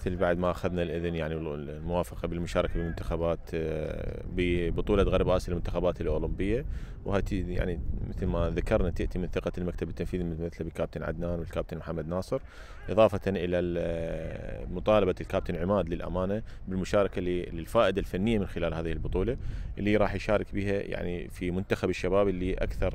مثل بعد ما اخذنا الاذن يعني الموافقه بالمشاركه بالمنتخبات آه، ببطوله غرب اسيا للمنتخبات الاولمبيه وهي يعني مثل ما ذكرنا تاتي من ثقه المكتب التنفيذي مثل بالكابتن عدنان والكابتن محمد ناصر اضافه الى آه، مطالبه الكابتن عماد للامانه بالمشاركه للفائده الفنيه من خلال هذه البطوله اللي راح يشارك بها يعني في منتخب الشباب اللي اكثر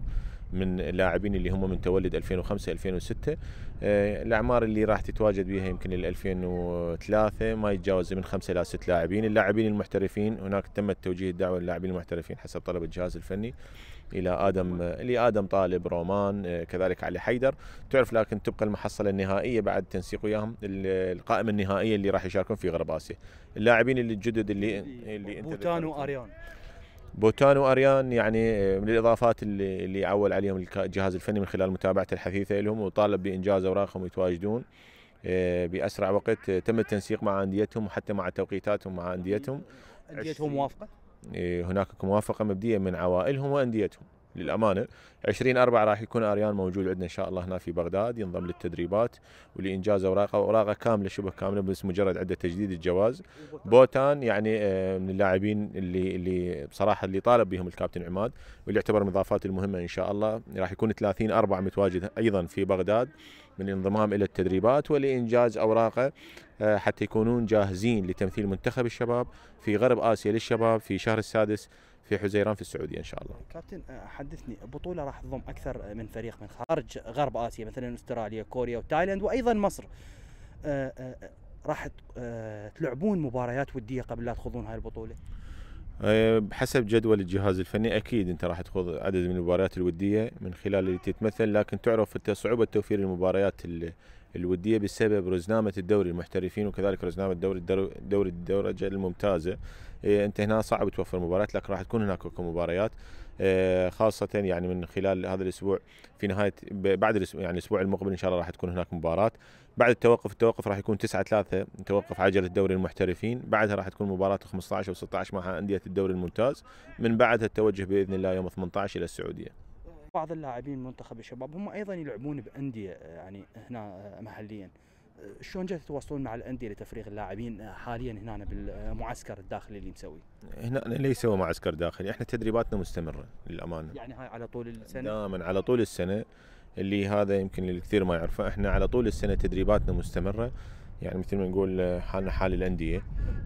من اللاعبين اللي هم من تولد 2005 2006 آه، الاعمار اللي راح تتواجد بها يمكن ال 2003 ما يتجاوز من خمسه الى ست لاعبين اللاعبين المحترفين هناك تم توجيه الدعوه للاعبين المحترفين حسب طلب الجهاز الفني الى ادم لادم طالب رومان آه، كذلك علي حيدر تعرف لكن تبقى المحصله النهائيه بعد تنسيق وياهم القائمه النهائيه اللي راح يشاركون في غرب اسيا اللاعبين اللي الجدد اللي اللي بوتان واريان بوتان واريان يعني من الاضافات اللي اللي عول عليهم الجهاز الفني من خلال متابعه الحثيثه لهم وطالب بانجاز اوراقهم يتواجدون آه، باسرع وقت آه، تم التنسيق مع انديتهم وحتى مع توقيتاتهم مع انديتهم انديتهم موافقه؟ إيه، هناك موافقه مبدئيه من عوائلهم وانديتهم للامانه 20 4 راح يكون اريان موجود عندنا ان شاء الله هنا في بغداد ينضم للتدريبات ولانجاز اوراقه اوراقه كامله شبه كامله بس مجرد عده تجديد الجواز بوتان يعني آه، من اللاعبين اللي اللي بصراحه اللي طالب بهم الكابتن عماد واللي يعتبر من الاضافات المهمه ان شاء الله راح يكون 30 4 متواجد ايضا في بغداد من الانضمام الى التدريبات ولانجاز اوراقه آه، حتى يكونون جاهزين لتمثيل منتخب الشباب في غرب اسيا للشباب في شهر السادس في حزيران في السعوديه ان شاء الله. كابتن آه، حدثني بطوله راح تضم اكثر آه، من فريق من خارج غرب اسيا مثلا استراليا، كوريا وتايلاند وايضا مصر. آه، راح تلعبون مباريات وديه قبل لا تخوضون هاي البطوله. بحسب جدول الجهاز الفني اكيد انت راح تخوض عدد من المباريات الوديه من خلال اللي تتمثل لكن تعرف انت صعوبه توفير المباريات اللي الوديه بسبب رزنامه الدوري المحترفين وكذلك رزنامه الدوري الدوري الدرجه الممتازه إيه، انت هنا صعب توفر مباريات لكن راح تكون هناك مباريات إيه، خاصة يعني من خلال هذا الأسبوع في نهاية بعد الأسبوع يعني الأسبوع المقبل إن شاء الله راح تكون هناك مباراة بعد التوقف التوقف راح يكون 9 3 توقف عجلة الدوري المحترفين بعدها راح تكون مباراة 15 و16 مع أندية الدوري الممتاز من بعدها التوجه بإذن الله يوم 18 إلى السعودية بعض اللاعبين منتخب الشباب هم ايضا يلعبون بانديه آه، يعني هنا آه، محليا آه، شلون جت تتواصلون مع الانديه لتفريغ اللاعبين حاليا هنا بالمعسكر الداخلي اللي مسوي؟ هنا اللي يسوي معسكر داخلي، احنا تدريباتنا مستمره للامانه. يعني هاي على طول السنه؟ دائما على طول السنه اللي هذا يمكن الكثير ما يعرفه، احنا على طول السنه تدريباتنا مستمره يعني مثل ما نقول آه، حالنا حال الانديه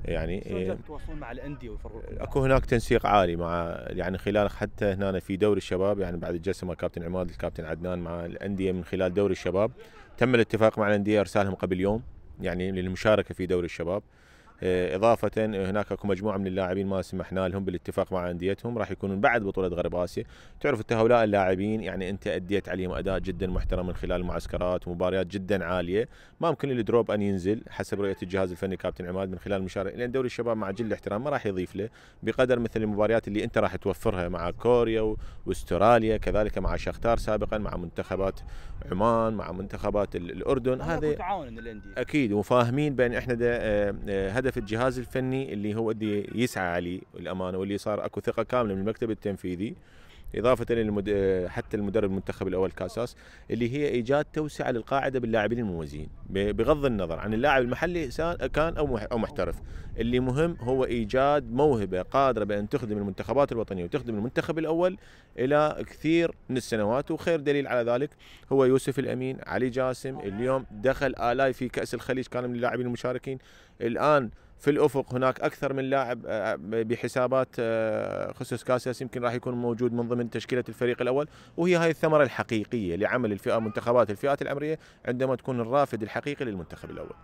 يعني شلون آه، مع الانديه ويفرقون اكو هناك تنسيق عالي مع يعني خلال حتى هنا في دوري الشباب يعني بعد الجلسه مع كابتن عماد الكابتن عدنان مع الانديه من خلال دوري الشباب تم الاتفاق مع الانديه ارسالهم قبل يوم يعني للمشاركه في دوري الشباب آه، اضافه آه، هناك اكو مجموعه من اللاعبين ما سمحنا لهم بالاتفاق مع انديتهم راح يكونون بعد بطوله غرب اسيا تعرف انت هؤلاء اللاعبين يعني انت اديت عليهم اداء جدا محترم من خلال المعسكرات ومباريات جدا عاليه ما ممكن الدروب ان ينزل حسب رؤيه الجهاز الفني كابتن عماد من خلال المشاركه لان دوري الشباب مع جل الاحترام ما راح يضيف له بقدر مثل المباريات اللي انت راح توفرها مع كوريا واستراليا كذلك مع شختار سابقا مع منتخبات عمان مع منتخبات الاردن هذا تعاون الانديه اكيد وفاهمين بان احنا ده آه، هدف هدف الجهاز الفني اللي هو اللي يسعى عليه الامانه واللي صار اكو ثقه كامله من المكتب التنفيذي اضافه الى المد... حتى المدرب المنتخب الاول كاساس اللي هي ايجاد توسعه للقاعده باللاعبين المميزين بغض النظر عن اللاعب المحلي كان او او محترف اللي مهم هو ايجاد موهبه قادره بان تخدم المنتخبات الوطنيه وتخدم المنتخب الاول الى كثير من السنوات وخير دليل على ذلك هو يوسف الامين علي جاسم اليوم دخل الاي في كاس الخليج كان من اللاعبين المشاركين الان في الافق هناك اكثر من لاعب آه، آه، بحسابات آه، خسوس كاسياس يمكن راح يكون موجود من ضمن تشكيله الفريق الاول وهي هاي الثمره الحقيقيه لعمل الفئه منتخبات الفئات العمريه عندما تكون الرافد الحقيقي للمنتخب الاول